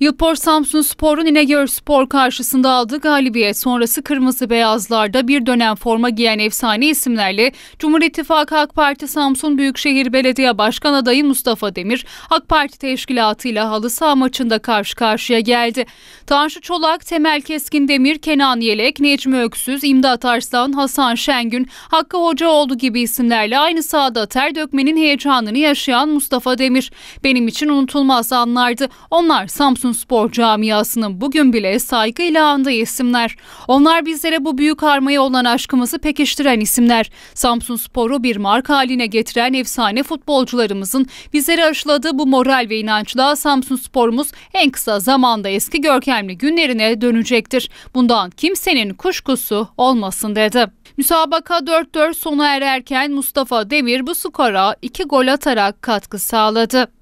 Yılpor Samsun Spor'un İnegöl Spor karşısında aldığı galibiyet sonrası kırmızı beyazlarda bir dönem forma giyen efsane isimlerle Cumhur İttifakı AK Parti Samsun Büyükşehir Belediye Başkan adayı Mustafa Demir AK Parti teşkilatıyla halı saha maçında karşı karşıya geldi. Tanju Çolak, Temel Keskin Demir, Kenan Yelek, Necmi Öksüz, İmdat Arslan, Hasan Şengün, Hakkı Hocaoğlu gibi isimlerle aynı sahada ter dökmenin heyecanını yaşayan Mustafa Demir benim için unutulmaz anlardı. Onlar Samsun Spor camiasının bugün bile saygıyla andığı isimler. Onlar bizlere bu büyük armaya olan aşkımızı pekiştiren isimler. Spor'u bir marka haline getiren efsane futbolcularımızın bizlere aşıladığı bu moral ve inançla Sporumuz en kısa zamanda eski görkemli günlerine dönecektir. Bundan kimsenin kuşkusu olmasın dedi. Müsabaka 4-4 sona ererken Mustafa Demir bu skora 2 gol atarak katkı sağladı.